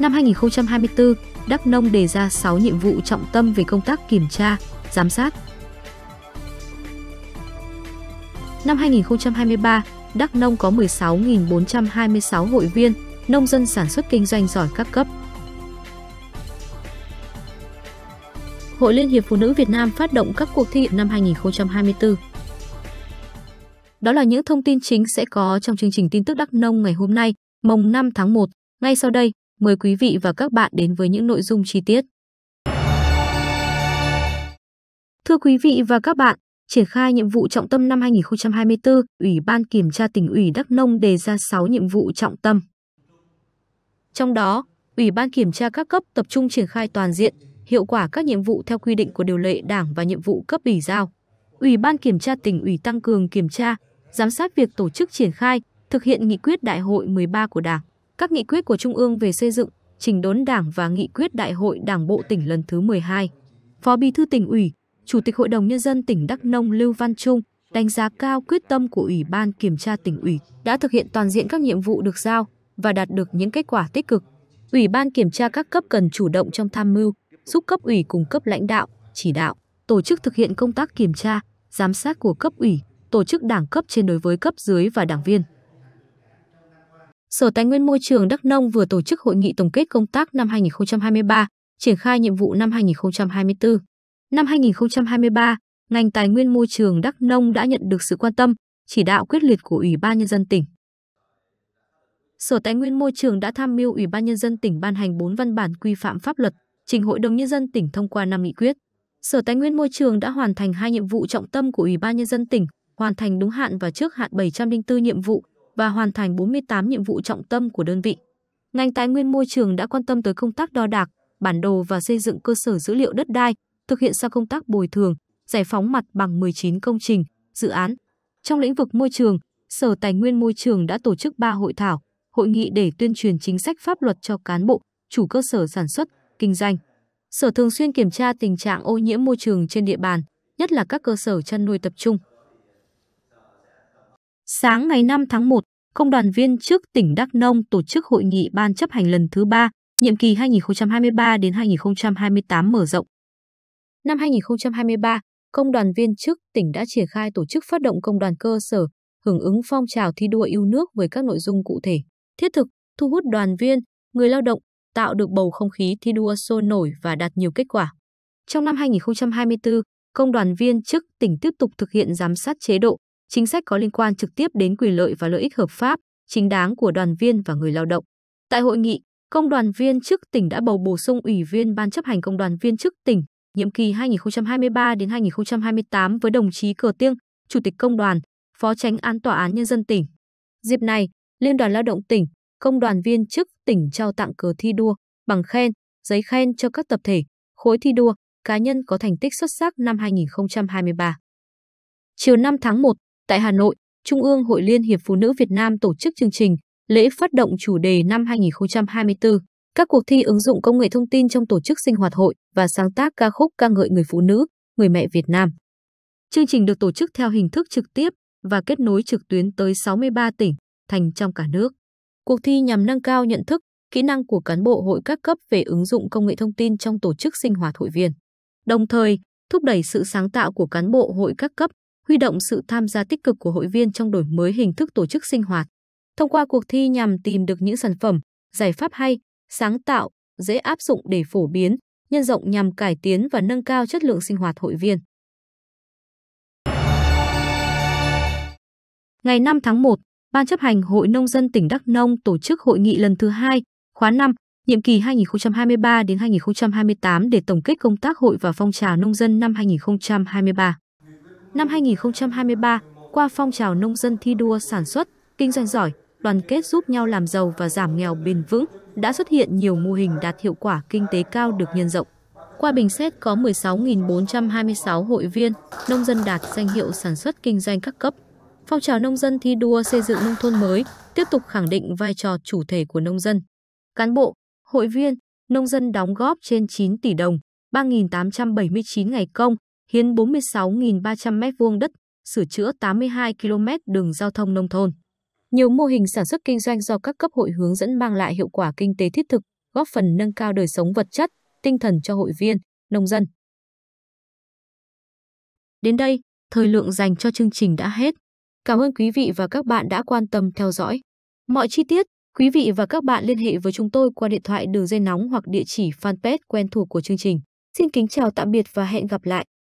Năm 2024, Đắk Nông đề ra 6 nhiệm vụ trọng tâm về công tác kiểm tra, giám sát. Năm 2023, Đắk Nông có 16.426 hội viên, nông dân sản xuất kinh doanh giỏi các cấp. Hội Liên hiệp Phụ nữ Việt Nam phát động các cuộc thi năm 2024. Đó là những thông tin chính sẽ có trong chương trình tin tức Đắk Nông ngày hôm nay, mùng 5 tháng 1. Ngay sau đây, Mời quý vị và các bạn đến với những nội dung chi tiết. Thưa quý vị và các bạn, triển khai nhiệm vụ trọng tâm năm 2024, Ủy ban Kiểm tra tỉnh ủy Đắk Nông đề ra 6 nhiệm vụ trọng tâm. Trong đó, Ủy ban Kiểm tra các cấp tập trung triển khai toàn diện, hiệu quả các nhiệm vụ theo quy định của điều lệ đảng và nhiệm vụ cấp ủy giao. Ủy ban Kiểm tra tỉnh ủy tăng cường kiểm tra, giám sát việc tổ chức triển khai, thực hiện nghị quyết đại hội 13 của Đảng các nghị quyết của Trung ương về xây dựng, chỉnh đốn Đảng và nghị quyết Đại hội Đảng bộ tỉnh lần thứ 12. Phó Bí thư tỉnh ủy, Chủ tịch Hội đồng nhân dân tỉnh Đắk Nông Lưu Văn Trung đánh giá cao quyết tâm của Ủy ban kiểm tra tỉnh ủy đã thực hiện toàn diện các nhiệm vụ được giao và đạt được những kết quả tích cực. Ủy ban kiểm tra các cấp cần chủ động trong tham mưu, giúp cấp ủy cùng cấp lãnh đạo, chỉ đạo, tổ chức thực hiện công tác kiểm tra, giám sát của cấp ủy, tổ chức đảng cấp trên đối với cấp dưới và đảng viên. Sở Tài nguyên Môi trường Đắk Nông vừa tổ chức hội nghị tổng kết công tác năm 2023, triển khai nhiệm vụ năm 2024. Năm 2023, ngành Tài nguyên Môi trường Đắk Nông đã nhận được sự quan tâm, chỉ đạo quyết liệt của Ủy ban Nhân dân tỉnh. Sở Tài nguyên Môi trường đã tham mưu Ủy ban Nhân dân tỉnh ban hành 4 văn bản quy phạm pháp luật, trình Hội đồng Nhân dân tỉnh thông qua 5 nghị quyết. Sở Tài nguyên Môi trường đã hoàn thành hai nhiệm vụ trọng tâm của Ủy ban Nhân dân tỉnh, hoàn thành đúng hạn và trước hạn 704 nhiệm vụ, và hoàn thành 48 nhiệm vụ trọng tâm của đơn vị. Ngành tài nguyên môi trường đã quan tâm tới công tác đo đạc, bản đồ và xây dựng cơ sở dữ liệu đất đai, thực hiện sau công tác bồi thường, giải phóng mặt bằng 19 công trình, dự án. Trong lĩnh vực môi trường, Sở Tài nguyên Môi trường đã tổ chức 3 hội thảo, hội nghị để tuyên truyền chính sách pháp luật cho cán bộ, chủ cơ sở sản xuất, kinh doanh. Sở thường xuyên kiểm tra tình trạng ô nhiễm môi trường trên địa bàn, nhất là các cơ sở chăn nuôi tập trung. Sáng ngày 5 tháng 1, Công đoàn viên chức tỉnh Đắk Nông tổ chức hội nghị ban chấp hành lần thứ 3, nhiệm kỳ 2023 đến 2028 mở rộng. Năm 2023, công đoàn viên chức tỉnh đã triển khai tổ chức phát động công đoàn cơ sở, hưởng ứng phong trào thi đua yêu nước với các nội dung cụ thể, thiết thực, thu hút đoàn viên, người lao động, tạo được bầu không khí thi đua sôi nổi và đạt nhiều kết quả. Trong năm 2024, công đoàn viên chức tỉnh tiếp tục thực hiện giám sát chế độ, chính sách có liên quan trực tiếp đến quyền lợi và lợi ích hợp pháp, chính đáng của đoàn viên và người lao động. Tại hội nghị, Công đoàn viên chức tỉnh đã bầu bổ sung Ủy viên Ban chấp hành Công đoàn viên chức tỉnh, nhiệm kỳ 2023 đến 2028 với đồng chí Cờ Tiêng, Chủ tịch Công đoàn, Phó Tránh án Tòa án Nhân dân tỉnh. Dịp này, Liên đoàn Lao động tỉnh, Công đoàn viên chức tỉnh trao tặng cờ thi đua, bằng khen, giấy khen cho các tập thể, khối thi đua, cá nhân có thành tích xuất sắc năm 2023. Chiều 5 tháng 1, Tại Hà Nội, Trung ương Hội Liên hiệp Phụ nữ Việt Nam tổ chức chương trình lễ phát động chủ đề năm 2024, các cuộc thi ứng dụng công nghệ thông tin trong tổ chức sinh hoạt hội và sáng tác ca khúc ca ngợi người phụ nữ, người mẹ Việt Nam. Chương trình được tổ chức theo hình thức trực tiếp và kết nối trực tuyến tới 63 tỉnh, thành trong cả nước. Cuộc thi nhằm nâng cao nhận thức, kỹ năng của cán bộ hội các cấp về ứng dụng công nghệ thông tin trong tổ chức sinh hoạt hội viên. Đồng thời, thúc đẩy sự sáng tạo của cán bộ hội các cấp huy động sự tham gia tích cực của hội viên trong đổi mới hình thức tổ chức sinh hoạt. Thông qua cuộc thi nhằm tìm được những sản phẩm, giải pháp hay, sáng tạo, dễ áp dụng để phổ biến, nhân rộng nhằm cải tiến và nâng cao chất lượng sinh hoạt hội viên. Ngày 5 tháng 1, Ban chấp hành Hội Nông dân tỉnh Đắk Nông tổ chức hội nghị lần thứ hai, khóa 5, nhiệm kỳ 2023 đến 2028 để tổng kết công tác hội và phong trào nông dân năm 2023. Năm 2023, qua phong trào nông dân thi đua sản xuất, kinh doanh giỏi, đoàn kết giúp nhau làm giàu và giảm nghèo bền vững, đã xuất hiện nhiều mô hình đạt hiệu quả kinh tế cao được nhân rộng. Qua bình xét có 16.426 hội viên, nông dân đạt danh hiệu sản xuất kinh doanh các cấp. Phong trào nông dân thi đua xây dựng nông thôn mới tiếp tục khẳng định vai trò chủ thể của nông dân. Cán bộ, hội viên, nông dân đóng góp trên 9 tỷ đồng, 3.879 ngày công, hiến 46.300 m2 đất, sửa chữa 82 km đường giao thông nông thôn. Nhiều mô hình sản xuất kinh doanh do các cấp hội hướng dẫn mang lại hiệu quả kinh tế thiết thực, góp phần nâng cao đời sống vật chất, tinh thần cho hội viên, nông dân. Đến đây, thời lượng dành cho chương trình đã hết. Cảm ơn quý vị và các bạn đã quan tâm theo dõi. Mọi chi tiết, quý vị và các bạn liên hệ với chúng tôi qua điện thoại đường dây nóng hoặc địa chỉ fanpage quen thuộc của chương trình. Xin kính chào tạm biệt và hẹn gặp lại.